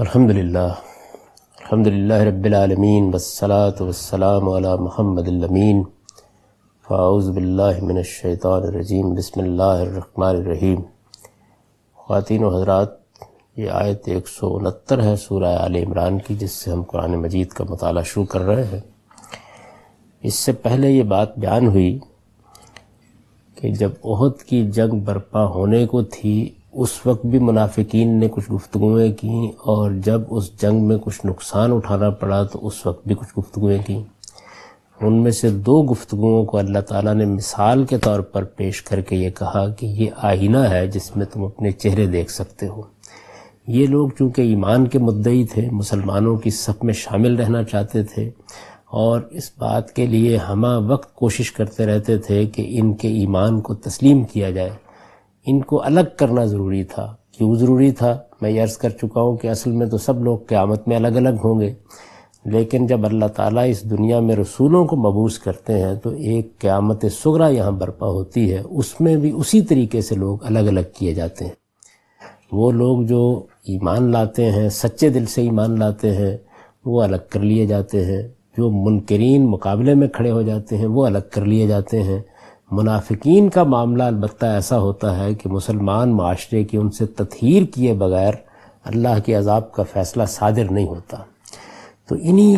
अल्हम्दुलिल्लाह अल्हम्दुलिल्लाह रब्बिलआलमीन वस्सलातु वस्सलाम अला मुहम्मद अमीन फ़ाउज़बिल्लिमिनशैतानरजीम बसमीम ख़वातिन हजरात ये आयत एक सौ उनहत्तर है सूर्य आल इमरान की जिससे हम कुरान मजीद का मताल शुरू कर रहे हैं इससे पहले ये बात बयान हुई कि जब ओहद की जंग बर्पा होने को थी उस वक्त भी मुनाफिकीन ने कुछ गुफ्तुएँ की और जब उस जंग में कुछ नुकसान उठाना पड़ा तो उस वक्त भी कुछ गुफ्तुएँ की उनमें से दो गुफ्तुओं को अल्लाह ताला ने मिसाल के तौर पर पेश करके ये कहा कि ये आईना है जिसमें तुम अपने चेहरे देख सकते हो ये लोग चूँकि ईमान के मुद्दे थे मुसलमानों की सब में शामिल रहना चाहते थे और इस बात के लिए हम वक्त कोशिश करते रहते थे कि इनके ईमान को तस्लीम किया जाए इनको अलग करना ज़रूरी था क्यों ज़रूरी था मैं अर्ज़ कर चुका हूँ कि असल में तो सब लोग क़्यामत में अलग अलग होंगे लेकिन जब अल्लाह ताला इस दुनिया में रसूलों को मबूस करते हैं तो एक क़्यामत सगरा यहाँ बर्पा होती है उसमें भी उसी तरीके से लोग अलग अलग किए जाते हैं वो लोग जो ईमान लाते हैं सच्चे दिल से ईमान लाते हैं वो अलग कर लिए जाते हैं जो मुनकरीन मुकाबले में खड़े हो जाते हैं वो अलग कर लिए जाते हैं मुनाफिकीन का मामला अलबत् ऐसा होता है कि मुसलमान माशरे की उनसे तथहीर किए बगैर अल्लाह के अजाब का फ़ैसला सादिर नहीं होता तो इन्हीं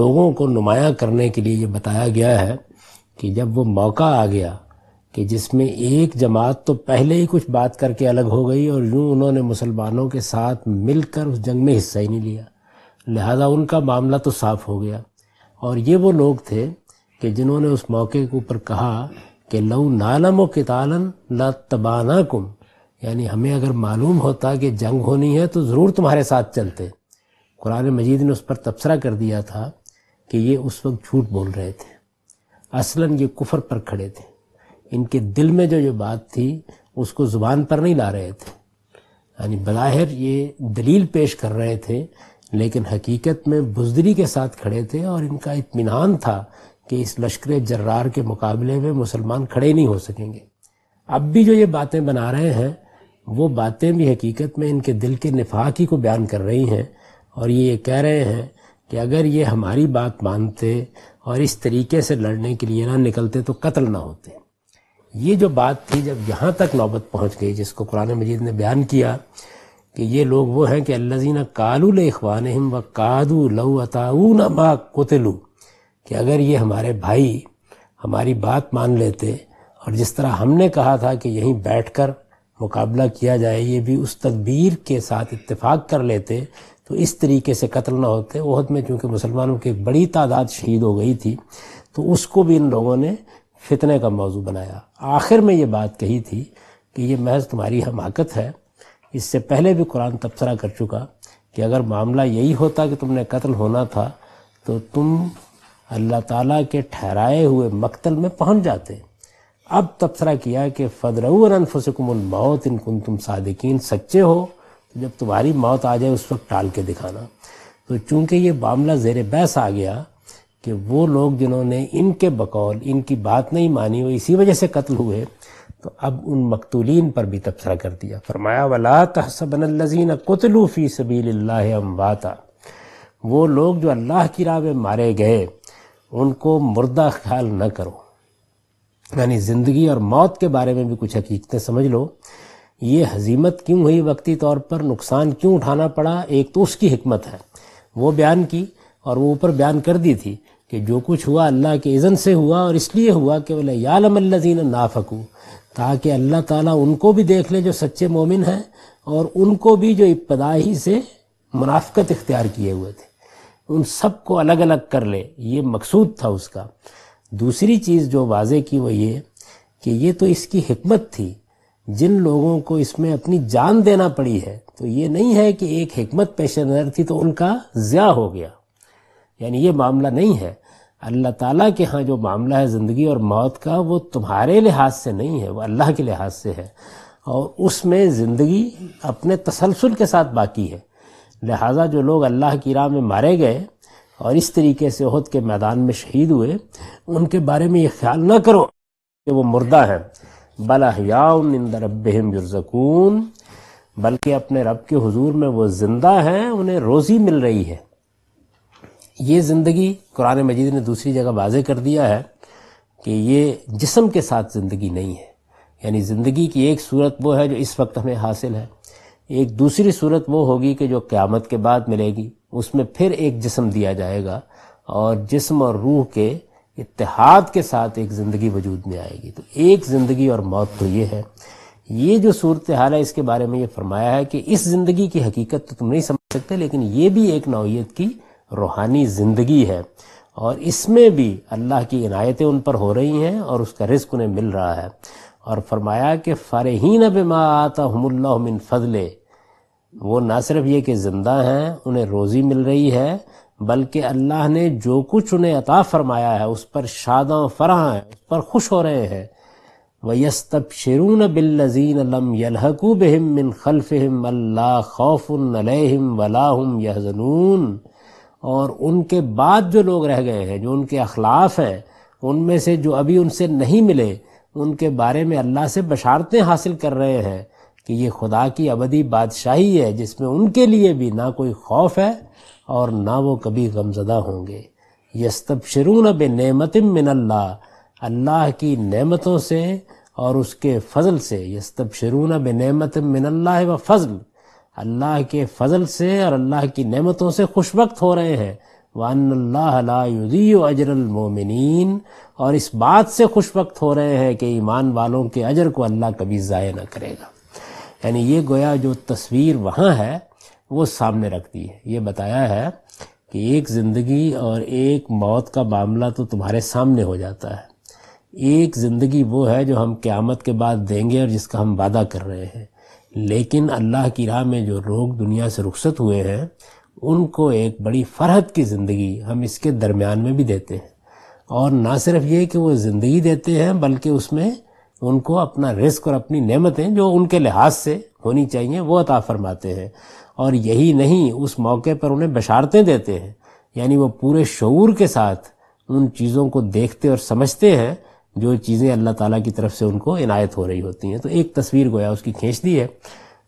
लोगों को नुमाया करने के लिए ये बताया गया है कि जब वो मौका आ गया कि जिसमें एक जमात तो पहले ही कुछ बात करके अलग हो गई और यूँ उन्होंने मुसलमानों के साथ मिलकर उस जंग में हिस्सा ही नहीं लिया लिहाजा उनका मामला तो साफ़ हो गया और ये वो लोग थे कि जिन्होंने उस मौके के ऊपर कहा कि लऊ नालम कितालन ला तबाना कुम यानी हमें अगर मालूम होता कि जंग होनी है तो ज़रूर तुम्हारे साथ चलते कुरान मजीद ने उस पर तबसरा कर दिया था कि ये उस वक्त झूठ बोल रहे थे असलन ये कुफर पर खड़े थे इनके दिल में जो जो बात थी उसको ज़ुबान पर नहीं ला रहे थे यानी बज़ाहिर ये दलील पेश कर रहे थे लेकिन हकीकत में बुजदरी के साथ खड़े थे और इनका इतमान था कि इस लश्कर जर्रार के मुकाबले में मुसलमान खड़े नहीं हो सकेंगे अब भी जो ये बातें बना रहे हैं वो बातें भी हकीकत में इनके दिल के निफाक ही को बयान कर रही हैं और ये ये कह रहे हैं कि अगर ये हमारी बात मानते और इस तरीके से लड़ने के लिए ना निकलते तो कत्ल ना होते ये जो बात थी जब यहाँ तक नौबत पहुँच गई जिसको कुरान मजीद ने बयान किया कि ये लोग वो हैं कि अल्लाजीना कालू ले व कादू लऊ अताऊ ना मा कुतलू कि अगर ये हमारे भाई हमारी बात मान लेते और जिस तरह हमने कहा था कि यहीं बैठकर मुकाबला किया जाए ये भी उस तदबीर के साथ इत्तेफाक कर लेते तो इस तरीके से कत्ल ना होते वहद में चूंकि मुसलमानों की बड़ी तादाद शहीद हो गई थी तो उसको भी इन लोगों ने फितने का मौजू बनाया आखिर में ये बात कही थी कि ये महज तुम्हारी हमाकत है इससे पहले भी कुरान तबसरा कर चुका कि अगर मामला यही होता कि तुमने कत्ल होना था तो तुम अल्लाह ताला के ठहराए हुए मक्तल में पहुंच जाते अब तबसरा किया कि फदरफुसकुमल मौत इन तुम सादिकीन सच्चे हो तो जब तुम्हारी मौत आ जाए उस वक्त टाल के दिखाना तो चूंकि ये मामला जेर बहस आ गया कि वो लोग जिन्होंने इनके बकौल इनकी बात नहीं मानी वो इसी वजह से कत्ल हुए तो अब उन मकतूलिन पर भी तबसरा कर दिया फरमाया वाला तहसबन कतलू फ़ी सबील अम्बाता वो लोग जो अल्लाह की राह में मारे गए उनको मुर्दा ख्याल न करो यानी ज़िंदगी और मौत के बारे में भी कुछ हकीकतें समझ लो ये हजीमत क्यों हुई वक्ती तौर पर नुकसान क्यों उठाना पड़ा एक तो उसकी हमत है वो बयान की और वो ऊपर बयान कर दी थी कि जो कुछ हुआ अल्लाह के इज़न से हुआ और इसलिए हुआ कि बोले यालमल्लिन नाफकू ताकि अल्लाह ताला उनको भी देख ले जो सच्चे मोमिन हैं और उनको भी जो इब्तदाही से मुनाफ़त इख्तियार किए हुए थे उन सब को अलग अलग कर ले ये मकसूद था उसका दूसरी चीज़ जो वाजे की वो ये कि ये तो इसकी हमत थी जिन लोगों को इसमें अपनी जान देना पड़ी है तो ये नहीं है कि एक हमत पेश नज़र थी तो उनका ज़्या हो गया यानी ये मामला नहीं है अल्लाह ताला के यहाँ जो मामला है ज़िंदगी और मौत का वो तुम्हारे लिहाज से नहीं है वो अल्लाह के लिहाज से है और उसमें ज़िंदगी अपने तसलसल के साथ बाकी है लिहाजा जो लोग अल्लाह की राह में मारे गए और इस तरीके से उहद के मैदान में शहीद हुए उनके बारे में ये ख्याल न करो कि वो मुर्दा हैं बलायामिंद रबहम यरजकून बल्कि अपने रब के हजूर में वो ज़िंदा हैं उन्हें रोज़ी मिल रही है ये ज़िंदगी कुरान मजीद ने दूसरी जगह वाज़ कर दिया है कि ये जिसम के साथ ज़िंदगी नहीं है यानी ज़िंदगी की एक सूरत वो है जो इस वक्त हमें हासिल है एक दूसरी सूरत वो होगी कि जो क़्यामत के बाद मिलेगी उसमें फिर एक जिसम दिया जाएगा और जिसम और रूह के इतिहाद के साथ एक ज़िंदगी वजूद में आएगी तो एक ज़िंदगी और मौत तो ये है ये जो सूरत हाल है इसके बारे में ये फरमाया है कि इस ज़िंदगी की हकीकत तो तुम नहीं समझ सकते लेकिन ये भी एक नौीयत की रूहानी ज़िंदगी है और इसमें भी अल्लाह की इनायतें उन पर हो रही हैं और उसका रिस्क उन्हें मिल रहा है और फरमाया कि फ़रहीन बिमा आता हमल्लामिन फ़जले वो ना सिर्फ ये कि ज़िंदा हैं उन्हें रोज़ी मिल रही है बल्कि अल्लाह ने जो कुछ उन्हें अता फ़रमाया है उस पर शादा फराह हैं उस पर खुश हो रहे हैं वयस्तब शरून बिल्लजीन लम यलहकू बहम मिन खलफ़हम अल्लाह खौफ़ुन अलहम वलाहम यहजनून और उनके बाद जो लोग रह गए हैं जो उनके अखलाफ हैं उनमें से जो अभी उनसे नहीं मिले उनके बारे में अल्लाह से बशारतें हासिल कर रहे हैं कि ये खुदा की अबदी बादशाही है जिसमें उनके लिए भी ना कोई खौफ है और ना वो कभी गमजदा होंगे यस्तबशरून बेनमतम मिनल्ला अल्लाह की नमतों से और उसके फजल से यस्तबशरून बेनमतम मिनल्ला व फजल अल्लाह के फजल से और अल्लाह की नमतों से खुशबक हो रहे हैं वानल्लाजरमिन और इस बात से खुशवक्त हो रहे हैं कि ईमान वालों के अजर को अल्लाह कभी ज़ाय न करेगा यानी ये गोया जो तस्वीर वहाँ है वो सामने रख दी है ये बताया है कि एक ज़िंदगी और एक मौत का मामला तो तुम्हारे सामने हो जाता है एक ज़िंदगी वो है जो हम क़्यामत के बाद देंगे और जिसका हम वादा कर रहे हैं लेकिन अल्लाह की राह में जो लोग दुनिया से रुखसत हुए हैं उनको एक बड़ी फरहत की ज़िंदगी हम इसके दरमियान में भी देते हैं और ना सिर्फ ये कि वो ज़िंदगी देते हैं बल्कि उसमें उनको अपना रिस्क और अपनी नेमतें जो उनके लिहाज से होनी चाहिए वो अता फरमाते हैं और यही नहीं उस मौके पर उन्हें बशारतें देते हैं यानी वो पूरे शूर के साथ उन चीज़ों को देखते और समझते हैं जो चीज़ें अल्लाह ताला की तरफ से उनको इनायत हो रही होती हैं तो एक तस्वीर गोया उसकी खींच दी है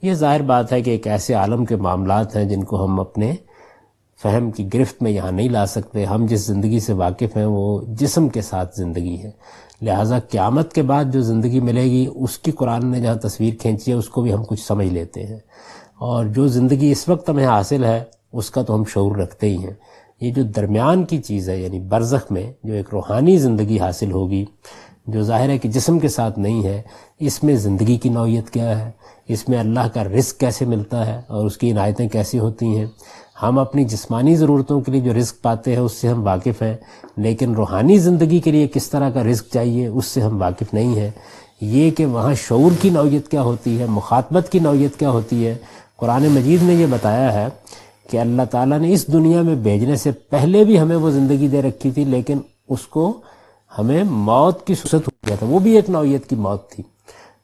ये ज़ाहिर बात है कि एक ऐसे आलम के मामला हैं जिनको हम अपने फहम की गिरफ्त में यहाँ नहीं ला सकते हम जिस ज़िंदगी से वाकिफ़ हैं वो जिसम के साथ ज़िंदगी है लिहाजा क़्यामत के बाद जो ज़िंदगी मिलेगी उसकी कुरान ने जहाँ तस्वीर खींची है उसको भी हम कुछ समझ लेते हैं और जो ज़िंदगी इस वक्त हमें हासिल है उसका तो हम शौर रखते ही हैं ये जो दरमियान की चीज़ है यानी बरज़ख में जो एक रूहानी ज़िंदगी हासिल होगी जो ज़ाहिर है कि जिसम के साथ नहीं है इसमें ज़िंदगी की नौीयत क्या है इसमें अल्लाह का रिस्क कैसे मिलता है और उसकी इनायतें कैसी होती हैं हम अपनी जिस्मानी ज़रूरतों के लिए जो रिस्क पाते हैं उससे हम वाकिफ़ हैं लेकिन रूहानी ज़िंदगी के लिए किस तरह का रिस्क चाहिए उससे हम वाकिफ़ नहीं हैं ये कि वहाँ शौर की नौीयत क्या होती है मुखातबत की नौीयत क्या होती है कुरान मजीद ने यह बताया है कि अल्लाह ताला ने इस दुनिया में भेजने से पहले भी हमें वो ज़िंदगी दे रखी थी लेकिन उसको हमें मौत की सुसत हो गया था वो भी एक नौीयत की मौत थी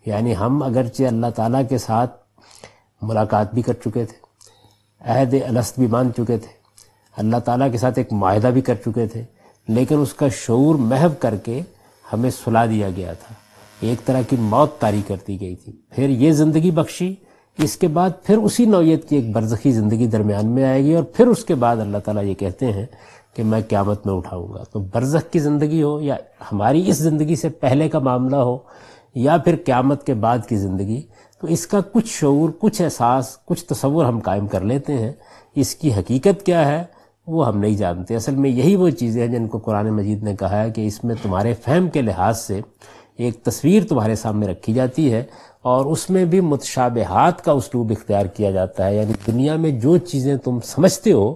यानी हम अगरचे अल्लाह ताला के साथ मुलाकात भी कर चुके थे अहद अलस्त भी मान चुके थे अल्लाह ताला के साथ एक माहदा भी कर चुके थे लेकिन उसका शूर महव करके हमें सुला दिया गया था एक तरह की मौत तारी कर दी गई थी फिर ये ज़िंदगी बख्शी इसके बाद फिर उसी नौीयत की एक बरसखी ज़िंदगी दरमियान में आएगी और फिर उसके बाद अल्लाह ताला ये कहते हैं कि मैं क्यामत में उठाऊंगा तो बरसख की ज़िंदगी हो या हमारी इस ज़िंदगी से पहले का मामला हो या फिर क्यामत के बाद की ज़िंदगी तो इसका कुछ शूर कुछ एहसास कुछ तस्वुर हम कायम कर लेते हैं इसकी हकीकत क्या है वो हम नहीं जानते असल में यही वो चीज़ें हैं जिनको कुरान मजीद ने कहा है कि इसमें तुम्हारे फहम के लिहाज से एक तस्वीर तुम्हारे सामने रखी जाती है और उसमें भी मुतशाबहत का उसलूब इख्तियार किया जाता है यानी दुनिया में जो चीज़ें तुम समझते हो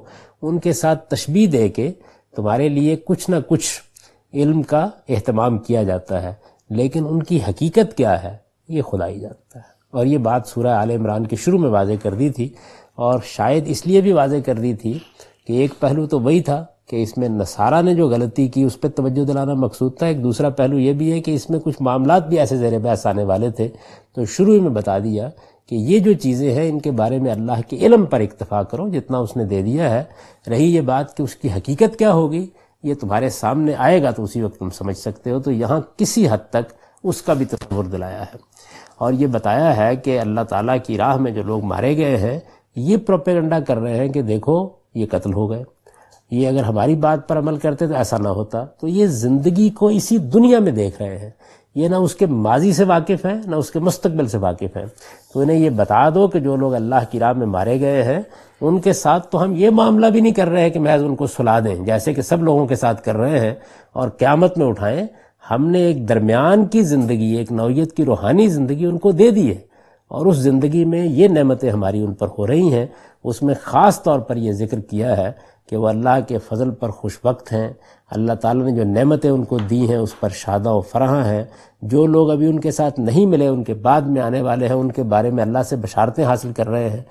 उनके साथ तशबी दे के तुम्हारे लिए कुछ ना कुछ इल्म का अहतमाम किया जाता है लेकिन उनकी हकीकत क्या है ये खुदाई जाता जानता है और ये बात सूरह आल इमरान के शुरू में वाजे कर दी थी और शायद इसलिए भी वाजे कर दी थी कि एक पहलू तो वही था कि इसमें नसारा ने जो गलती की उस पर तोज्जो दिलाना मकसूद था एक दूसरा पहलू यह भी है कि इसमें कुछ मामला भी ऐसे ज़र बहस आने वाले थे तो शुरू ही में बता दिया कि ये जो चीज़ें हैं इनके बारे में अल्लाह के इलम पर इक्तफ़ा करो जितना उसने दे दिया है रही ये बात कि उसकी हकीकत क्या होगी ये तुम्हारे सामने आएगा तो उसी वक्त तुम समझ सकते हो तो यहाँ किसी हद तक उसका भी तस्वुर दिलाया है और ये बताया है कि अल्लाह ताला की राह में जो लोग मारे गए हैं ये प्रोपेगंडा कर रहे हैं कि देखो ये कत्ल हो गए ये अगर हमारी बात पर अमल करते तो ऐसा ना होता तो ये ज़िंदगी को इसी दुनिया में देख रहे हैं ये ना उसके माजी से वाकिफ़ हैं ना उसके मुस्तबिल से वाकिफ़ हैं तो इन्हें ये बता दो कि जो लोग अल्लाह की राह में मारे गए हैं उनके साथ तो हम ये मामला भी नहीं कर रहे हैं कि महज उनको सुला दें जैसे कि सब लोगों के साथ कर रहे हैं और क़्यामत में उठाएं हमने एक दरमियान की ज़िंदगी एक नौीयत की रूहानी ज़िंदगी उनको दे दी है और उस ज़िंदगी में ये नमतें हमारी उन पर हो रही हैं उसमें ख़ास तौर पर यह ज़िक्र किया है कि वह अल्लाह के फजल पर खुश वक्त हैं अल्लाह ताला ने जो नमतें उनको दी हैं उस पर शादा व फराह हैं जो लोग अभी उनके साथ नहीं मिले उनके बाद में आने वाले हैं उनके बारे में अल्लाह से बशारतें हासिल कर रहे हैं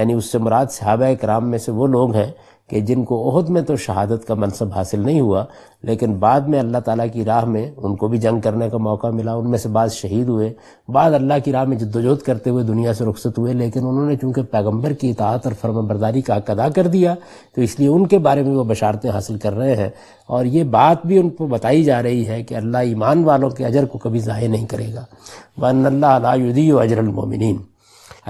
यानी उससे मुराद सहाबा कराम में से वो लोग हैं कि जिनको ओहद में तो शहादत का मनसब हासिल नहीं हुआ लेकिन बाद में अल्लाह ताला की राह में उनको भी जंग करने का मौका मिला उनमें से बाद शहीद हुए बाद अल्लाह की राह में जद्दोजहद करते हुए दुनिया से रुखसत हुए लेकिन उन्होंने चूंकि पैगम्बर की इतात और फर्मबरदारी का हक अदा कर दिया तो इसलिए उनके बारे में वो बशारतें हासिल कर रहे हैं और ये बात भी उनको बताई जा रही है कि अल्लाह ईमान वालों के अजर को कभी ज़ाय नहीं करेगा वन अल्लाह अजरमिन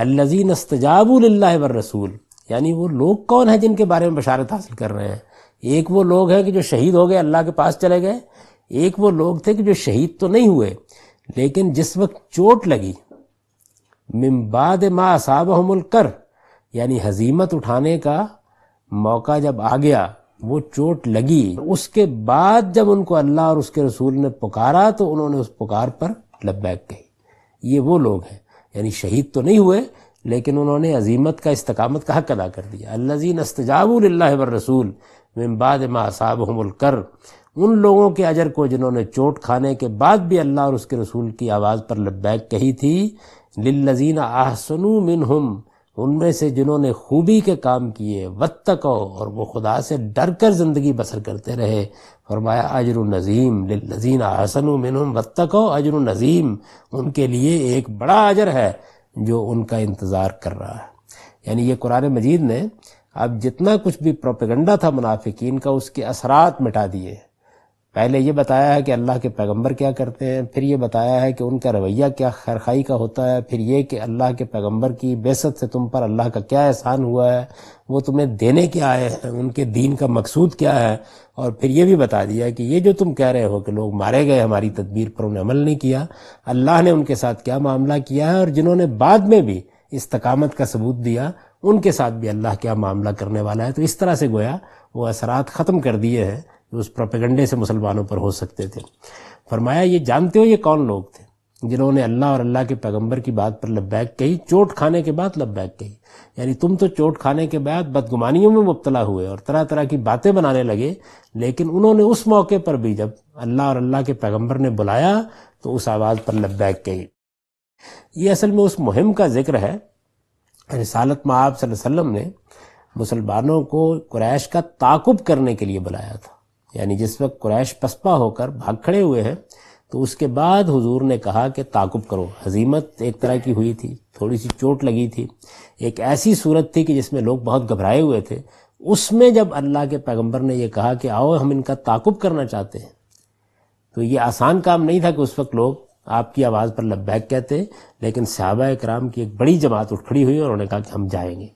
अल्लाजी अस्तजाबुल्ला व रसूल यानी वो लोग कौन है जिनके बारे में बशारत हासिल कर रहे हैं एक वो लोग हैं कि जो शहीद हो गए अल्लाह के पास चले गए एक वो लोग थे कि जो शहीद तो नहीं हुए लेकिन जिस वक्त चोट लगी मिम्बाद मा असाबहमुल कर यानी हजीमत उठाने का मौका जब आ गया वो चोट लगी उसके बाद जब उनको अल्लाह और उसके रसूल ने पुकारा तो उन्होंने उस पुकार पर लबैक कही ये वो लोग हैं यानी शहीद तो नहीं हुए लेकिन उन्होंने अजीमत का इस्तकामत का हक अदा कर दिया अल्लाजीन अस्तजाबुल्ला रसूल बाद मम्बाद मसाब कर उन लोगों के अजर को जिन्होंने चोट खाने के बाद भी अल्लाह और उसके रसूल की आवाज़ पर लब्बैक कही थी लिल्लजीन आहसनु मिनहुम उनमें से जिन्होंने खूबी के काम किए वत्तको और वो खुदा से डर कर ज़िंदगी बसर करते रहे फरमाया अजर नज़ीम लजीन आसन मिनम वत्तको अजर नज़ीम उनके लिए एक बड़ा अजर है जो उनका इंतज़ार कर रहा है यानी ये कुरान मजीद ने अब जितना कुछ भी प्रोपेगंडा था मुनाफिकीन का उसके असरात मिटा दिए पहले ये बताया है कि अल्लाह के पैगंबर क्या करते हैं फिर ये बताया है कि उनका रवैया क्या खैरखाई का होता है फिर ये कि अल्लाह के पैगंबर की बेसत से तुम पर अल्लाह का क्या एहसान हुआ है वो तुम्हें देने क्या आए हैं उनके दीन का मकसूद क्या है और फिर ये भी बता दिया कि ये जो तुम कह रहे हो कि लोग मारे गए हमारी तदबीर पर उन्हें अमल नहीं किया अल्लाह ने उनके साथ क्या मामला किया है और जिन्होंने बाद में भी इस तकामत का सबूत दिया उनके साथ भी अल्लाह क्या मामला करने वाला है तो इस तरह से गोया वो असरात ख़त्म कर दिए हैं उस प्रोपेगंडे से मुसलमानों पर हो सकते थे फरमाया ये जानते हो ये कौन लोग थे जिन्होंने अल्लाह और अल्लाह के पैगंबर की बात पर लब्बैक कही चोट खाने के बाद लब्बैक कही यानी तुम तो चोट खाने के बाद बदगुमानियों में मुबतला हुए और तरह तरह की बातें बनाने लगे लेकिन उन्होंने उस मौके पर भी जब अल्लाह और अल्लाह के पैगम्बर ने बुलाया तो उस आवाज़ पर लब्बैक कही ये असल में उस मुहिम का जिक्र है रसालत में आप मुसलमानों को क्रैश का ताकुब करने के लिए बुलाया था यानी जिस वक्त कुरैश पसपा होकर भाग खड़े हुए हैं तो उसके बाद हुजूर ने कहा कि ताकुब करो हजीमत एक तरह की हुई थी थोड़ी सी चोट लगी थी एक ऐसी सूरत थी कि जिसमें लोग बहुत घबराए हुए थे उसमें जब अल्लाह के पैगंबर ने यह कहा कि आओ हम इनका ताकुब करना चाहते हैं तो ये आसान काम नहीं था कि उस वक्त लोग आपकी आवाज़ पर लब्बैक कहते लेकिन सहाबा कराम की एक बड़ी जमात उठ खड़ी हुई और उन्होंने कहा कि हम जाएंगे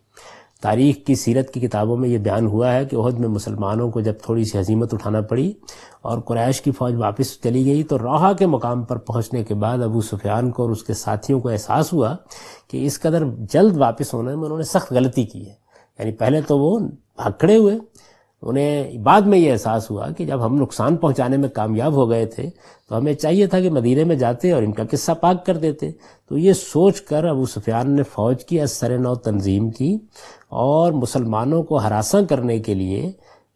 तारीख की सीरत की किताबों में यह बयान हुआ है कि उहद में मुसलमानों को जब थोड़ी सी हजीमत उठाना पड़ी और कुरैश की फ़ौज वापस चली गई तो रोहा के मुकाम पर पहुंचने के बाद अबू सुफियान को और उसके साथियों को एहसास हुआ कि इस कदर जल्द वापस होने में उन्होंने सख्त गलती की है यानी पहले तो वो भाग खड़े हुए उन्हें बाद में यह एहसास हुआ कि जब हम नुकसान पहुंचाने में कामयाब हो गए थे तो हमें चाहिए था कि मदीने में जाते और इनका किस्सा पाक कर देते तो ये सोच कर अबू सुफियान ने फ़ौज की असर नौ तंजीम की और मुसलमानों को हरासा करने के लिए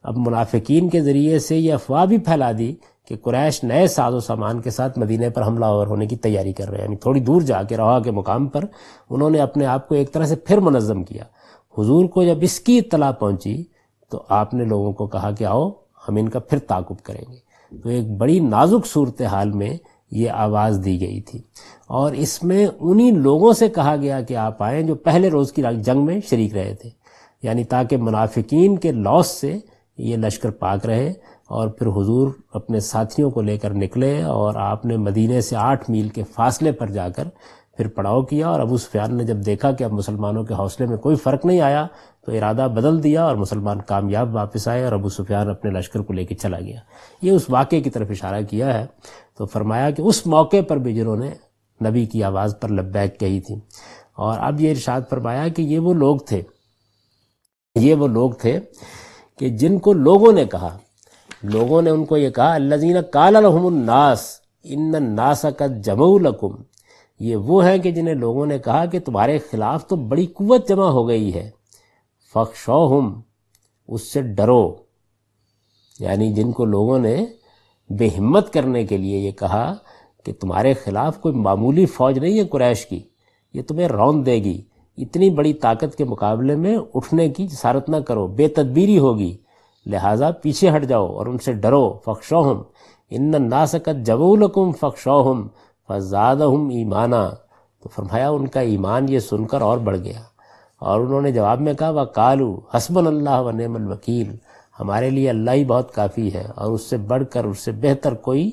अब मुनाफिकीन के ज़रिए से ये अफवाह भी फैला दी कि कुरैश नए साजो सामान के साथ मदीने पर हमला और होने की तैयारी कर रहे हैं यानी थोड़ी दूर जाके रवा के मुकाम पर उन्होंने अपने आप को एक तरह से फिर मनज़म किया हुजूर को जब इसकी इतला पहुंची तो आपने लोगों को कहा कि आओ हम इनका फिर ताकुब करेंगे तो एक बड़ी नाजुक सूरत हाल में ये आवाज़ दी गई थी और इसमें उन्हीं लोगों से कहा गया कि आप आएँ जो पहले रोज़ की जंग में शरीक रहे थे यानी ताकि मुनाफिकीन के लॉस से ये लश्कर पाक रहे और फिर हुजूर अपने साथियों को लेकर निकले और आपने मदीने से आठ मील के फासले पर जाकर फिर पड़ाव किया और अबू सुफियान ने जब देखा कि अब मुसलमानों के हौसले में कोई फ़र्क नहीं आया तो इरादा बदल दिया और मुसलमान कामयाब वापस आए और अबू सुफियान अपने लश्कर को लेकर चला गया ये उस वाक़े की तरफ इशारा किया है तो फरमाया कि उस मौके पर भी जिन्होंने नबी की आवाज़ पर लब्बैक कही थी और अब ये इरशाद फरमाया कि ये वो लोग थे ये वो लोग थे कि जिनको लोगों ने कहा लोगों ने उनको ये कहा अल्लाजीन काला नास इन नासा का जमऊ लकुम ये वो हैं कि जिन्हें लोगों ने कहा कि तुम्हारे खिलाफ तो बड़ी कुवत जमा हो गई है फखशो हम उससे डरो यानी जिनको लोगों ने बेहिम्मत करने के लिए ये कहा कि तुम्हारे खिलाफ कोई मामूली फ़ौज नहीं है कुरैश की ये तुम्हें रौन देगी इतनी बड़ी ताकत के मुकाबले में उठने की जसारत ना करो बेतदबीरी होगी लिहाजा पीछे हट जाओ और उनसे डरो फखशो हम इन नासकत जबूलकुम फखशो हम फाद हम ईमाना तो फरमाया उनका ईमान ये सुनकर और बढ़ गया और उन्होंने जवाब में कहा कालू हसबन अल्लाह वनमल वकील हमारे लिए अल्लाह ही बहुत काफ़ी है और उससे बढ़कर उससे बेहतर कोई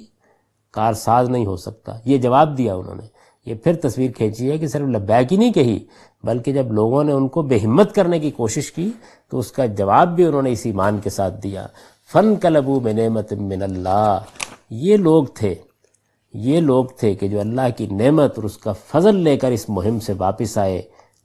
कारसाज नहीं हो सकता ये जवाब दिया उन्होंने ये फिर तस्वीर खींची है कि सिर्फ लब्बैक ही नहीं कही बल्कि जब लोगों ने उनको बेहिम्मत करने की कोशिश की तो उसका जवाब भी उन्होंने इस ईमान के साथ दिया फ़न कलबू में नमत मिनल्ला ये लोग थे ये लोग थे कि जो अल्लाह की नेमत और उसका फजल लेकर इस मुहिम से वापस आए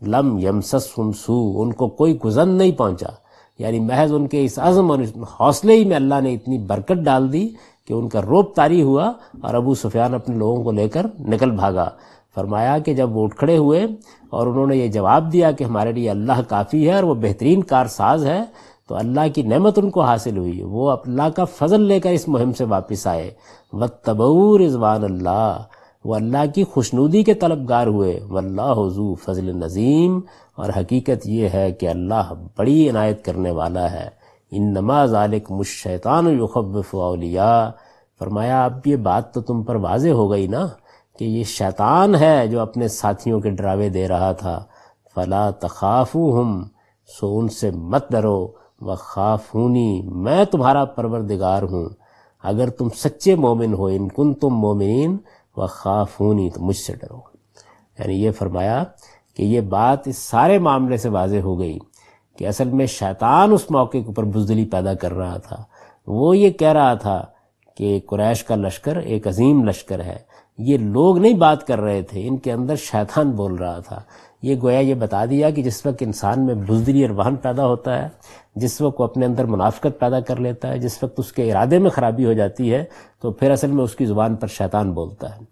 लम यमसस हमसू उनको कोई गुजन नहीं पहुंचा यानी महज उनके इस आज़म और इस हौसले ही में अल्लाह ने इतनी बरकत डाल दी कि उनका रोप तारी हुआ और अबू सुफियान अपने लोगों को लेकर निकल भागा फरमाया कि जब वो उठ खड़े हुए और उन्होंने ये जवाब दिया कि हमारे लिए अल्लाह काफ़ी है और वह बेहतरीन कारसाज है तो अल्लाह की नेमत उनको हासिल हुई वो अल्लाह का फजल लेकर इस मुहिम से वापस आए व तबू रिजवान अल्लाह वो अल्लाह की खुशनुदी के तलबगार हुए वल्ला हजू फजल नज़ीम और हकीकत ये है कि अल्लाह बड़ी इनायत करने वाला है इन नमाज आलिक मुशैतान युखबिया फरमाया अब ये बात तो तुम पर वाज हो गई ना कि ये शैतान है जो अपने साथियों के डरावे दे रहा था फ़ला तखाफ़ू हम सो उनसे मत डरो व खाफूनी मैं तुम्हारा परवरदिगार हूँ अगर तुम सच्चे मोमिन हो इनकुन तुम मोमिन व खाफूनी तो मुझसे डरो यानी ये फरमाया कि ये बात इस सारे मामले से वाज हो गई कि असल में शैतान उस मौके के ऊपर बुजदली पैदा कर रहा था वो ये कह रहा था कि कुरैश का लश्कर एक अजीम लश्कर है ये लोग नहीं बात कर रहे थे इनके अंदर शैतान बोल रहा था ये गोया ये बता दिया कि जिस वक्त इंसान में बुजदली और वाहन पैदा होता है जिस वक्त वो अपने अंदर मुनाफ्त पैदा कर लेता है जिस वक्त उसके इरादे में ख़राबी हो जाती है तो फिर असल में उसकी ज़ुबान पर शैतान बोलता है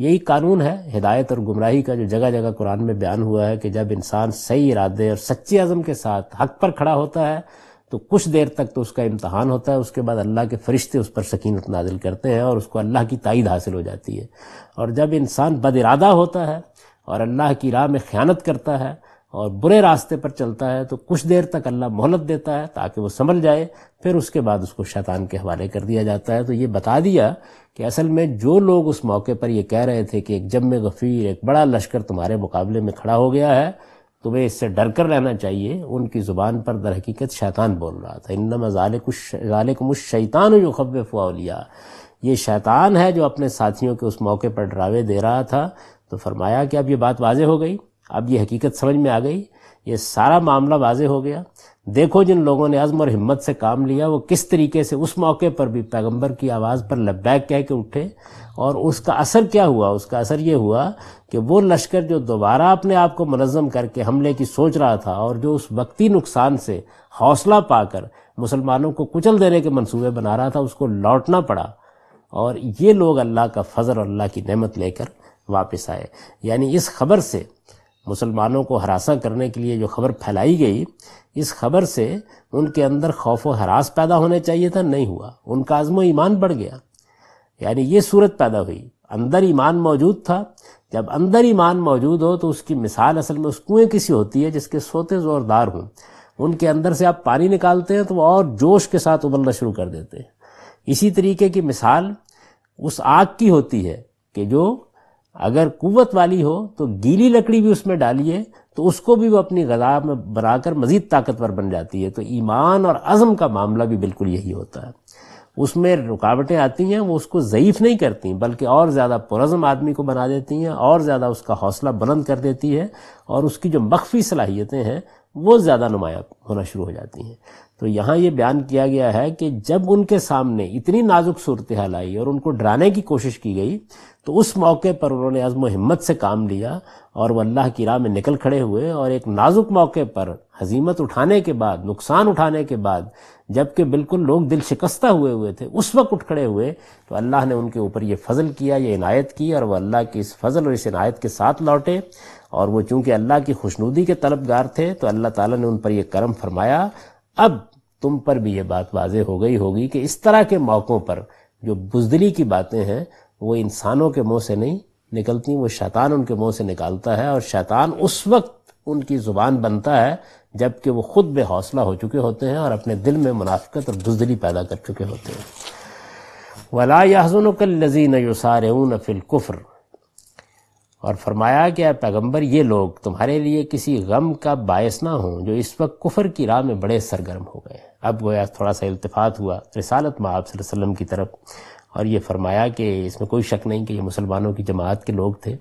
यही कानून है हिदायत और गुमराही का जो जगह जगह कुरान में बयान हुआ है कि जब इंसान सही इरादे और सच्ची आज़म के साथ हक पर खड़ा होता है तो कुछ देर तक तो उसका इम्तहान होता है उसके बाद अल्लाह के फरिश्ते उस पर सकीनत नाजिल करते हैं और उसको अल्लाह की तायद हासिल हो जाती है और जब इंसान बदइरादा होता है और अल्लाह की राह में ख़यानत करता है और बुरे रास्ते पर चलता है तो कुछ देर तक अल्लाह मोहलत देता है ताकि वो समझ जाए फिर उसके बाद उसको शैतान के हवाले कर दिया जाता है तो ये बता दिया कि असल में जो लोग उस मौके पर ये कह रहे थे कि एक जम गफ़ीर एक बड़ा लश्कर तुम्हारे मुकाबले में खड़ा हो गया है तुम्हें इससे डर कर रहना चाहिए उनकी ज़ुबान पर दर हकीकत शैतान बोल रहा था इन मजालकुम शैतान जो खब फुआलिया ये शैतान है जो अपने साथियों के उस मौके पर डरावे दे रहा था तो फरमाया कि अब ये बात वाज हो गई अब ये हकीकत समझ में आ गई ये सारा मामला वाज हो गया देखो जिन लोगों ने अज़म और हिम्मत से काम लिया वो किस तरीके से उस मौके पर भी पैगंबर की आवाज़ पर लब्बैक कह के उठे और उसका असर क्या हुआ उसका असर ये हुआ कि वो लश्कर जो दोबारा अपने आप को मनज़म करके हमले की सोच रहा था और जो उस वक्ती नुकसान से हौसला पाकर मुसलमानों को कुचल देने के मनसूबे बना रहा था उसको लौटना पड़ा और ये लोग अल्लाह का फजल और अल्लाह की नमत लेकर वापस आए यानी इस खबर से मुसलमानों को हरासा करने के लिए जो खबर फैलाई गई इस खबर से उनके अंदर खौफ व हरास पैदा होने चाहिए था नहीं हुआ उनका आज़म ईमान बढ़ गया यानी ये सूरत पैदा हुई अंदर ईमान मौजूद था जब अंदर ईमान मौजूद हो तो उसकी मिसाल असल में उस कुएँ किसी होती है जिसके सोते ज़ोरदार हों उनके अंदर से आप पानी निकालते हैं तो वो और जोश के साथ उबलना शुरू कर देते हैं इसी तरीके की मिसाल उस आग की होती है कि जो अगर कुवत वाली हो तो गीली लकड़ी भी उसमें डालिए तो उसको भी वो अपनी गजा में बनाकर मज़ीद ताकतवर बन जाती है तो ईमान और अज़म का मामला भी बिल्कुल यही होता है उसमें रुकावटें आती हैं वो उसको ज़यीफ़ नहीं करती बल्कि और ज़्यादा पुरज़म आदमी को बना देती हैं और ज़्यादा उसका हौसला बुलंद कर देती है और उसकी जो मख्फी सलाहियतें हैं वो ज़्यादा नुमाया होना शुरू हो जाती हैं तो यहाँ ये बयान किया गया है कि जब उनके सामने इतनी नाजुक सूरत हाल आई और उनको डराने की कोशिश की गई तो उस मौके पर उन्होंने आजम हिम्मत से काम लिया और वह अल्लाह की राह में निकल खड़े हुए और एक नाजुक मौके पर हजीमत उठाने के बाद नुकसान उठाने के बाद जबकि बिल्कुल लोग दिल शिकस्ता हुए हुए थे उस वक्त उठ खड़े हुए तो अल्लाह ने उनके ऊपर ये फजल किया ये इनायत की और वह अल्लाह की इस फजल और इस इनायत के साथ लौटे और वो चूँकि अल्लाह की खुशनूदी के तलबगार थे तो अल्लाह ताला ने उन पर यह करम फरमाया अब तुम पर भी ये बात वाजे हो गई होगी कि इस तरह के मौक़ों पर जो बुजदली की बातें हैं वो इंसानों के मुंह से नहीं निकलती वो शैतान उनके मुंह से निकालता है और शैतान उस वक्त उनकी ज़ुबान बनता है जबकि वो ख़ुद बेहौसला हो चुके होते हैं और अपने दिल में मुनाफ़त और बुजदली पैदा कर चुके होते हैं वला यहाजुन कल लजीन युसार फिलकुफ़र और फरमाया कि पैगम्बर ये लोग तुम्हारे लिए किसी गम का बायस ना हों जो इस वक्त कुफर की राह में बड़े सरगर्म हो गए अब गोया थोड़ा सा इल्तफात हुआ रसालत में आप वसल्लम की तरफ और ये फरमाया कि इसमें कोई शक नहीं कि ये मुसलमानों की जमात के लोग थे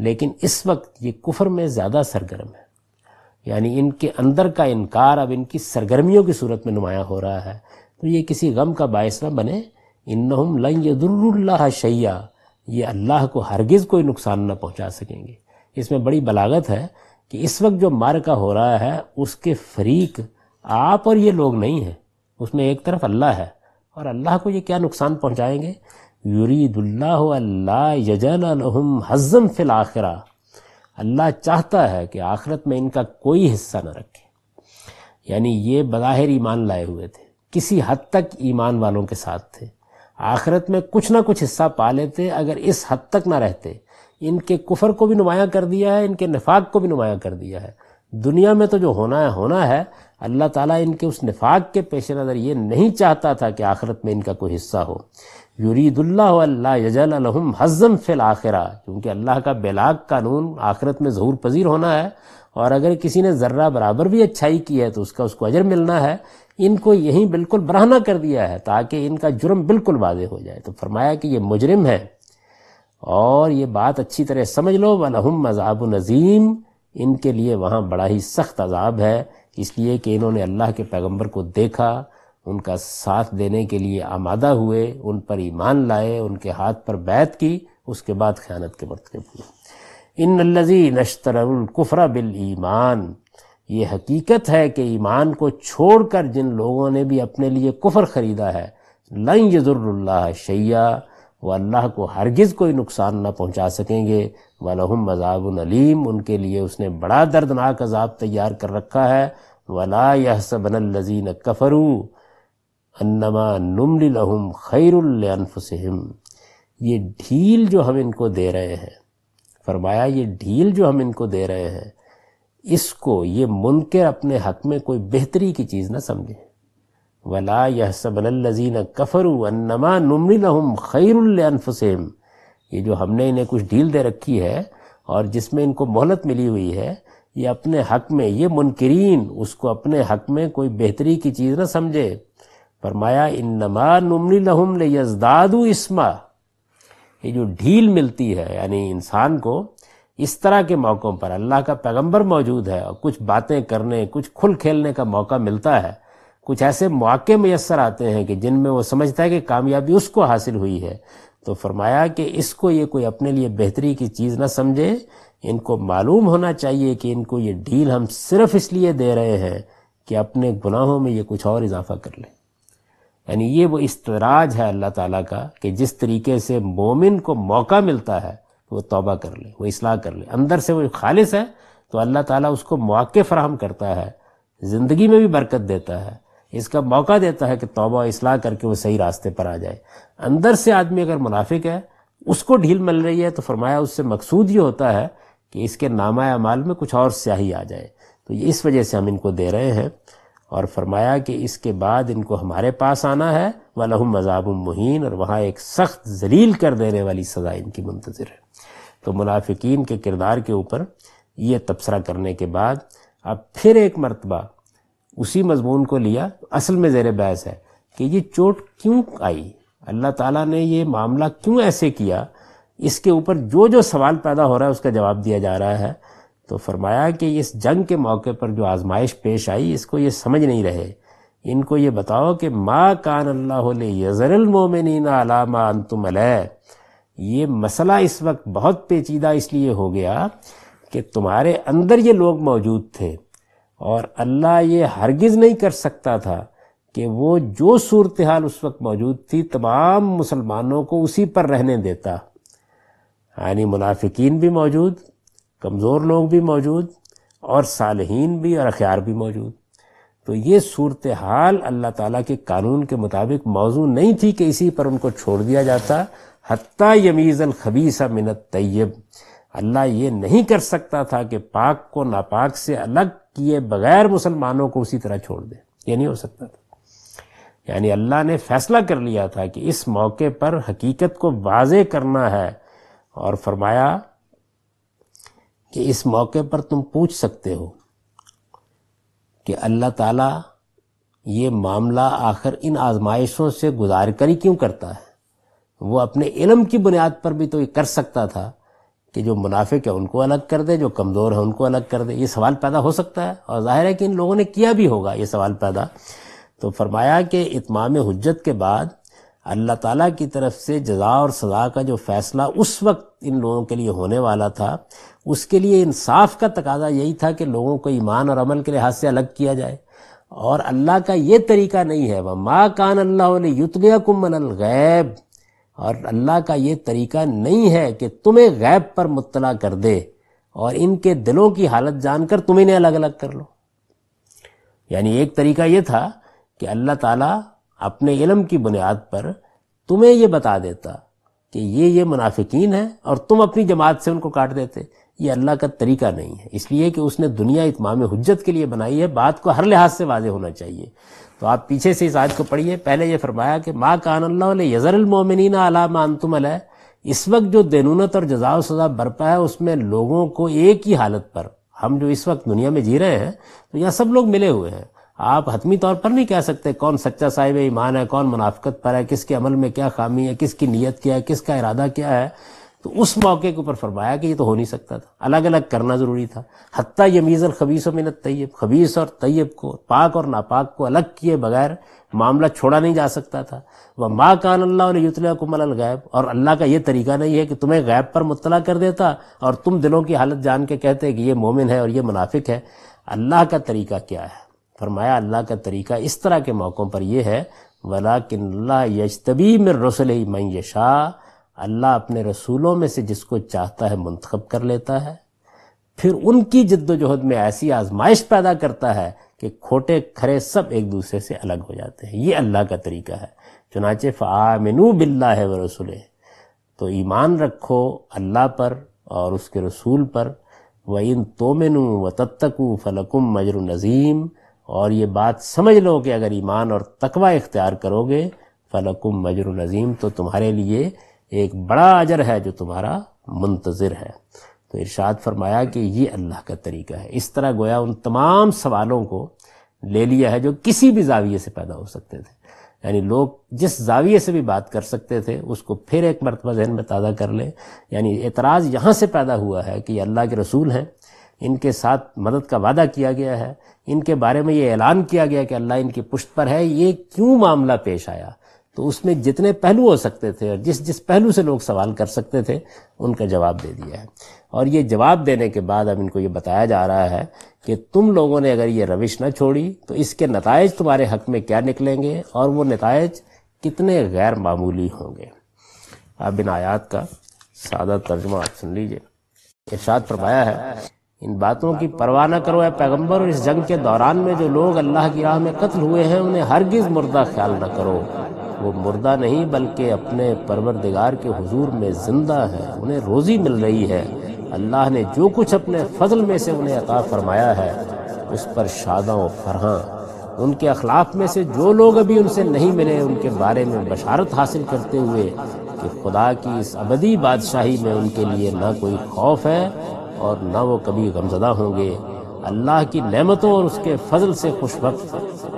लेकिन इस वक्त ये कुफर में ज़्यादा सरगर्म है यानी इनके अंदर का इनकार अब इनकी सरगर्मियों की सूरत में नुमाया हो रहा है तो ये किसी गम का बायस ना बने इन लई यदुल्ला शैया ये अल्लाह को हरगिज़ कोई नुकसान न पहुंचा सकेंगे इसमें बड़ी बलागत है कि इस वक्त जो का हो रहा है उसके फरीक आप और ये लोग नहीं हैं उसमें एक तरफ अल्लाह है और अल्लाह को ये क्या नुकसान पहुंचाएंगे यूरीदुल्ला यजलहम हज़म फिल आखिरा अल्लाह चाहता है कि आखिरत में इनका कोई हिस्सा न रखे यानी ये बज़ाहिर ईमान लाए हुए थे किसी हद तक ईमान वालों के साथ थे आखिरत में कुछ ना कुछ हिस्सा पा लेते अगर इस हद तक ना रहते इनके कुफर को भी नुमाया कर दिया है इनके नफाक को भी नुमाया कर दिया है दुनिया में तो जो होना है होना है अल्लाह ताला इनके उस नफाक़ के पेश नज़र ये नहीं चाहता था कि आखिरत में इनका कोई हिस्सा हो यूरीदुल्ला अल्लाह यजलहम हज़म फिल आखिर क्योंकि अल्लाह का बेलाग कानून आखिरत में ज़हूर पजीर होना है और अगर किसी ने ज़र्रा बराबर भी अच्छाई की है तो उसका उसको अजर मिलना है इनको यहीं बिल्कुल बरहना कर दिया है ताकि इनका जुर्म बिल्कुल वाजे हो जाए तो फरमाया कि ये मुजरिम है और ये बात अच्छी तरह समझ लो वलहम अजाब नज़ीम इनके लिए वहाँ बड़ा ही सख्त अजाब है इसलिए कि इन्होंने अल्लाह के पैगम्बर को देखा उनका साथ देने के लिए आमादा हुए उन पर ईमान लाए उनके हाथ पर बैत की उसके बाद ख्यात के मरतब हुए इन लजी नशतरकुफ़रा बिल ईमान ये हकीकत है कि ईमान को छोड़कर जिन लोगों ने भी अपने लिए कुफर ख़रीदा है लन यजुर्ल्ला शैया वो अल्लाह को हरगिज़ कोई नुकसान ना पहुँचा सकेंगे वलहम मजाबन अलीम उनके लिए उसने बड़ा दर्दनाक अजाब तैयार कर रखा है वला यह सबनजीन कफरू अन्नमा नुमल लहम खैरफसम ये ढील जो हम इनको दे रहे हैं फरमाया ये ढील जो हम इनको दे रहे हैं इसको ये मुनकर अपने हक में कोई बेहतरी की चीज़ ना समझे वला यह सबनजीन कफरू अन्नमा नुमरिलहम खैरफसम ये जो हमने इन्हें कुछ ढील दे रखी है और जिसमें इनको मोहलत मिली हुई है ये अपने हक में ये मुनकरीन उसको अपने हक में कोई बेहतरी की चीज़ ना समझे फरमाया इन्नमा नुमनी लहम ले यसदादू इसमा ये जो ढील मिलती है यानी इंसान को इस तरह के मौक़ों पर अल्लाह का पैगंबर मौजूद है और कुछ बातें करने कुछ खुल खेलने का मौका मिलता है कुछ ऐसे मौक़े मैसर आते हैं कि जिनमें वो समझता है कि कामयाबी उसको हासिल हुई है तो फरमाया कि इसको ये कोई अपने लिए बेहतरी की चीज़ ना समझे इनको मालूम होना चाहिए कि इनको ये डील हम सिर्फ इसलिए दे रहे हैं कि अपने गुनाहों में ये कुछ और इजाफा कर लें यानी ये वो इसतराज है अल्लाह ताला का कि जिस तरीके से मोमिन को मौका मिलता है तो वो तौबा कर ले वो इसलाह कर ले अंदर से वो ख़ालिश है तो अल्लाह ताला उसको मौक़े फ़राहम करता है ज़िंदगी में भी बरकत देता है इसका मौका देता है कि तौबा इसलाह करके वो सही रास्ते पर आ जाए अंदर से आदमी अगर मुनाफिक है उसको ढील मिल रही है तो फरमाया उससे मकसूद ये होता है कि इसके नामा अमाल में कुछ और स्याही आ जाए तो इस वजह से हम इनको दे रहे हैं और फरमाया कि इसके बाद इनको हमारे पास आना है वलहम मजाब मुहीन और वहाँ एक सख्त जलील कर देने वाली सज़ा इनकी मुंतज़र है तो मुनाफिकीन के किरदार के ऊपर ये तबसरा करने के बाद अब फिर एक मरतबा उसी मजमून को लिया असल में ज़ेर बहस है कि ये चोट क्यों आई अल्लाह ताला ने ये मामला क्यों ऐसे किया इसके ऊपर जो जो सवाल पैदा हो रहा है उसका जवाब दिया जा रहा है तो फरमाया कि इस जंग के मौके पर जो आजमाइश पेश आई इसको ये समझ नहीं रहे इनको ये बताओ कि माँ कान अल्लाह यज़रमोमिन अलामा तुम ये मसला इस वक्त बहुत पेचीदा इसलिए हो गया कि तुम्हारे अंदर ये लोग मौजूद थे और अल्लाह ये हरगिज़ नहीं कर सकता था कि वो जो सूरत हाल उस वक्त मौजूद थी तमाम मुसलमानों को उसी पर रहने देता यानी मुनाफिकीन भी मौजूद कमज़ोर लोग भी मौजूद और सालहीन भी और अख्यार भी मौजूद तो ये सूरत हाल अल्लाह ताला के कानून के मुताबिक मौजू नहीं थी कि इसी पर उनको छोड़ दिया जाता हती यमीज़ल खबीसा मिनत तैयब अल्लाह ये नहीं कर सकता था कि पाक को नापाक से अलग किए बगैर मुसलमानों को उसी तरह छोड़ दे ये नहीं हो सकता था यानी अल्लाह ने फैसला कर लिया था कि इस मौके पर हकीकत को वाजे करना है और फरमाया कि इस मौके पर तुम पूछ सकते हो कि अल्लाह ताला ये मामला आखिर इन आजमाइशों से गुजार कर ही क्यों करता है वो अपने इलम की बुनियाद पर भी तो ये कर सकता था कि जो मुनाफिक है उनको अलग कर दे जो कमज़ोर है उनको अलग कर दे ये सवाल पैदा हो सकता है और जाहिर है कि इन लोगों ने किया भी होगा ये सवाल पैदा तो फरमाया कि इतमाम हजत के बाद अल्लाह ताला की तरफ से जजा और सज़ा का जो फैसला उस वक्त इन लोगों के लिए होने वाला था उसके लिए इंसाफ का तकाजा यही था कि लोगों को ईमान और अमल के लिहाज से अलग किया जाए और अल्लाह का ये तरीका नहीं है वह माँ कान अल्लाह युतलिया कुमन गैब और अल्लाह का ये तरीका नहीं है कि तुम्हें गैब पर मुतला कर दे और इनके दिलों की हालत जानकर तुम इन्हें अलग अलग कर लो यानी एक तरीका यह था कि अल्लाह ताला अपने इलम की बुनियाद पर तुम्हें यह बता देता कि ये ये मुनाफिकीन है और तुम अपनी जमात से उनको काट देते ये अल्लाह का तरीका नहीं है इसलिए कि उसने दुनिया इतमाम हजत के लिए बनाई है बात को हर लिहाज से वाजे होना चाहिए तो आप पीछे से इस आयत को पढ़िए पहले ये फरमाया कि माँ कान यज़रमिन अलाम है अल इस वक्त जो दैनूनत और जजाव सज़ा बरपा है उसमें लोगों को एक ही हालत पर हम जो इस वक्त दुनिया में जी रहे हैं तो यहाँ सब लोग मिले हुए हैं आप हतमी तौर पर नहीं कह सकते कौन सच्चा साहिब ईमान है कौन मुनाफ्त पर है किसके अमल में क्या खामी है किसकी नीयत क्या है किसका इरादा क्या है तो उस मौके के ऊपर फरमाया कि ये तो हो नहीं सकता था अलग अलग करना ज़रूरी था हती मीज़ल खबीस मिन तैयब खबीस और तैयब को पाक और नापाक को अलग किए बगैर मामला छोड़ा नहीं जा सकता था वह माँ कान अल्लाह ने युतल गैब और अल्लाह का ये तरीका नहीं है कि तुम्हें गैब पर मुतला कर देता और तुम दिलों की हालत जान के कहते कि ये मोमिन है और ये मुनाफिक है अल्लाह का तरीका क्या है फरमाया अल्लाह का तरीका इस तरह के मौक़ों पर यह है वला किन्ला यजतबी मिर रसुल मैं शाह अल्लाह अपने रसूलों में से जिसको चाहता है मुंतखब कर लेता है फिर उनकी जद्दोजहद में ऐसी आजमाइश पैदा करता है कि खोटे खरे सब एक दूसरे से अलग हो जाते हैं ये अल्लाह का तरीका है चुनाचे फ़ामिनू बिल्ला है व रसूल तो ईमान रखो अल्लाह पर और उसके रसूल पर व इन तो तोमिन व तत्तकू फ़लकुम मजर नज़ीम और ये बात समझ लो कि अगर ईमान और तकवा इख्तियार करोगे फ़लकुम मजर नज़ीम तो तुम्हारे लिए एक बड़ा अजर है जो तुम्हारा मुंतज़र है तो इरशाद फरमाया कि ये अल्लाह का तरीका है इस तरह गोया उन तमाम सवालों को ले लिया है जो किसी भी जाविये से पैदा हो सकते थे यानी लोग जिस जाविये से भी बात कर सकते थे उसको फिर एक मरतबा जहन में ताज़ा कर लें यानी एतराज़ यहाँ से पैदा हुआ है कि अल्लाह के रसूल हैं इनके साथ मदद का वादा किया गया है इनके बारे में ये ऐलान किया गया कि अल्लाह इनकी पुष्ट पर है ये क्यों मामला पेश आया तो उसमें जितने पहलू हो सकते थे और जिस जिस पहलू से लोग सवाल कर सकते थे उनका जवाब दे दिया है और ये जवाब देने के बाद अब इनको ये बताया जा रहा है कि तुम लोगों ने अगर ये रविश ना छोड़ी तो इसके नतज तुम्हारे हक में क्या निकलेंगे और वो नतज कितने गैर मामूली होंगे अब इन आयात का सादा तर्जमा आप सुन लीजिए इर्शाद फरमाया है इन बातों की परवाह न करो या पैगम्बर और इस जंग के दौरान में जो लोग अल्लाह की राह में कत्ल हुए हैं उन्हें हरगिज मुर्दा ख्याल न करो वो मुर्दा नहीं बल्कि अपने परवरदिगार के हुजूर में ज़िंदा है उन्हें रोज़ी मिल रही है अल्लाह ने जो कुछ अपने फजल में से उन्हें अता फरमाया है उस पर शादा व फरहा उनके अखलाक में से जो लोग अभी उनसे नहीं मिले उनके बारे में बशारत हासिल करते हुए कि खुदा की इस अबदी बादशाही में उनके लिए ना कोई खौफ है और ना वो कभी गमजदा होंगे अल्लाह की नेमतों और उसके फजल से खुशबक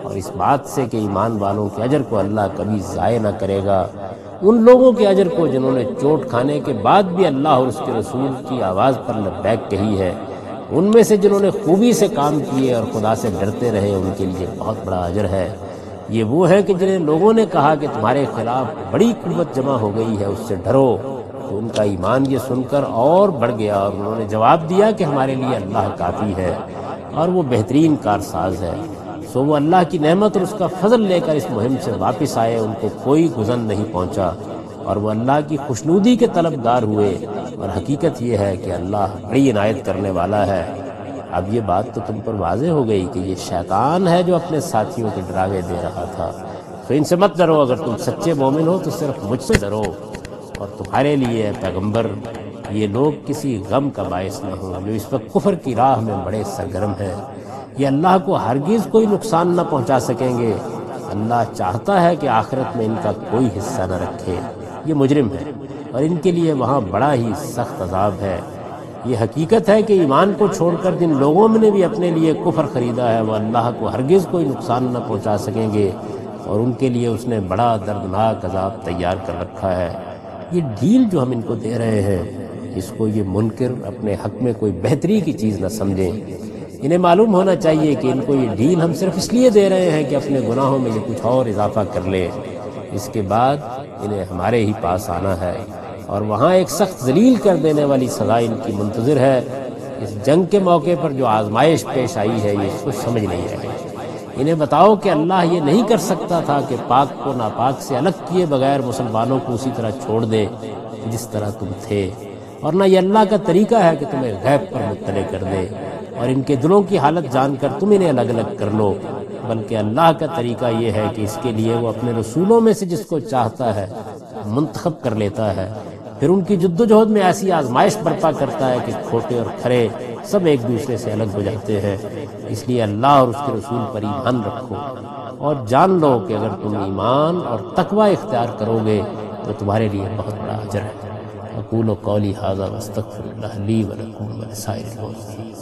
और इस बात से कि ईमान वालों के अजर को अल्लाह कभी ज़ाय ना करेगा उन लोगों के अजर को जिन्होंने चोट खाने के बाद भी अल्लाह और उसके रसूल की आवाज़ पर लबैक कही है उनमें से जिन्होंने खूबी से काम किए और खुदा से डरते रहे उनके लिए बहुत बड़ा अजर है ये वो है कि जिन्हें लोगों ने कहा कि तुम्हारे खिलाफ बड़ी कुत जमा हो गई है उससे डरो तो उनका ईमान ये सुनकर और बढ़ गया और उन्होंने जवाब दिया कि हमारे लिए अल्लाह काफ़ी है और वो बेहतरीन कारसाज है सो वो अल्लाह की नहमत और उसका फजल लेकर इस मुहिम से वापस आए उनको कोई गुजन नहीं पहुँचा और वह अल्लाह की खुशनूदी के तलबगार हुए और हकीकत यह है कि अल्लाह बड़ी इनायत करने वाला है अब ये बात तो तुम पर वाज हो गई कि ये शैतान है जो अपने साथियों के डरावे दे रहा था तो इनसे मत डरो अगर तुम सच्चे मोमिन हो तो सिर्फ मुझसे डरो और तुम्हारे लिए पैगम्बर ये लोग किसी गम का बायस न हो जो इस वक्त कुफर की राह में बड़े सरगर्म हैं ये अल्लाह को हरगिज़ कोई नुकसान न पहुंचा सकेंगे अल्लाह चाहता है कि आखिरत में इनका कोई हिस्सा न रखे ये मुजरिम है और इनके लिए वहाँ बड़ा ही सख्त अजाब है ये हकीकत है कि ईमान को छोड़कर जिन लोगों ने भी अपने लिए कुफर ख़रीदा है वह अल्लाह को हरगिज़ कोई नुकसान न पहुँचा सकेंगे और उनके लिए उसने बड़ा दर्दनाक अजाब तैयार कर रखा है ये ढील जो हम इनको दे रहे हैं इसको ये मुनकर अपने हक में कोई बेहतरी की चीज़ न समझें इन्हें मालूम होना चाहिए कि इनको ये डील हम सिर्फ इसलिए दे रहे हैं कि अपने गुनाहों में ये कुछ और इजाफा कर ले इसके बाद इन्हें हमारे ही पास आना है और वहाँ एक सख्त जलील कर देने वाली सजा इनकी मंतजर है इस जंग के मौके पर जो आजमाइश पेश आई है ये कुछ समझ नहीं आई इन्हें बताओ कि अल्लाह ये नहीं कर सकता था कि पाक को नापाक से अलग किए बगैर मुसलमानों को उसी तरह छोड़ दे जिस तरह तुम थे और ना ये अल्लाह का तरीका है कि तुम्हें गैब पर मुतले कर दे और इनके दिलों की हालत जानकर तुम इन्हें अलग अलग कर लो बल्कि अल्लाह का तरीका यह है कि इसके लिए वो अपने रसूलों में से जिसको चाहता है मंतखब कर लेता है फिर उनकी जद्दोजहद में ऐसी आजमाइश बर्पा करता है कि खोटे और खरे सब एक दूसरे से अलग हो जाते हैं इसलिए अल्लाह और उसके रसूल पर ईमान रखो और जान लो कि अगर तुम ईमान और तकवा इख्तियार करोगे तो तुम्हारे लिए बहुत बड़ा अजर है अकूल कौली हाजा वस्तफ़ ली वलकुम